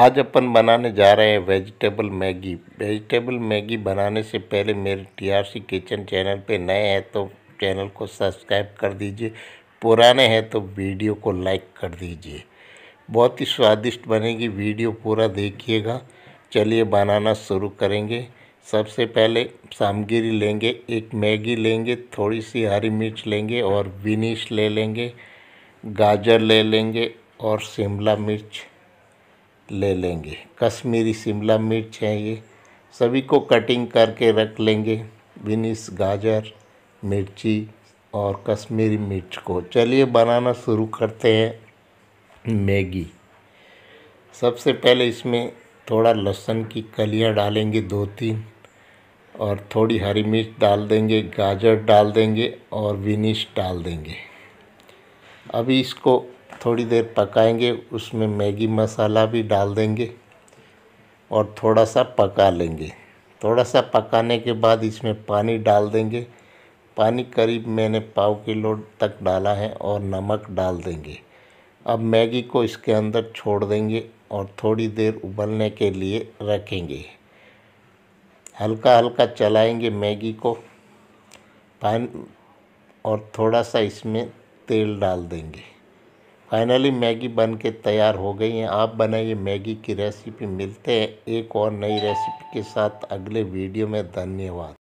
आज अपन बनाने जा रहे हैं वेजिटेबल मैगी वेजिटेबल मैगी बनाने से पहले मेरे टीआरसी किचन चैनल पे नए हैं तो चैनल को सब्सक्राइब कर दीजिए पुराने हैं तो वीडियो को लाइक कर दीजिए बहुत ही स्वादिष्ट बनेगी वीडियो पूरा देखिएगा चलिए बनाना शुरू करेंगे सबसे पहले सामग्री लेंगे एक मैगी लेंगे थोड़ी सी हरी मिर्च लेंगे और विनीश ले लेंगे गाजर ले लेंगे और शिमला मिर्च ले लेंगे कश्मीरी शिमला मिर्च है ये सभी को कटिंग करके रख लेंगे बिनिस गाजर मिर्ची और कश्मीरी मिर्च को चलिए बनाना शुरू करते हैं मैगी सबसे पहले इसमें थोड़ा लहसुन की कलियां डालेंगे दो तीन और थोड़ी हरी मिर्च डाल देंगे गाजर डाल देंगे और विनिश डाल देंगे अभी इसको थोड़ी देर पकाएंगे उसमें मैगी मसाला भी डाल देंगे और थोड़ा सा पका लेंगे थोड़ा सा पकाने के बाद इसमें पानी डाल देंगे पानी करीब मैंने पाव किलो तक डाला है और नमक डाल देंगे अब मैगी को इसके अंदर छोड़ देंगे और थोड़ी देर उबलने के लिए रखेंगे हल्का हल्का चलाएंगे मैगी को पान और थोड़ा सा इसमें तेल डाल देंगे फाइनली मैगी बन के तैयार हो गई है आप बनाइए मैगी की रेसिपी मिलते हैं एक और नई रेसिपी के साथ अगले वीडियो में धन्यवाद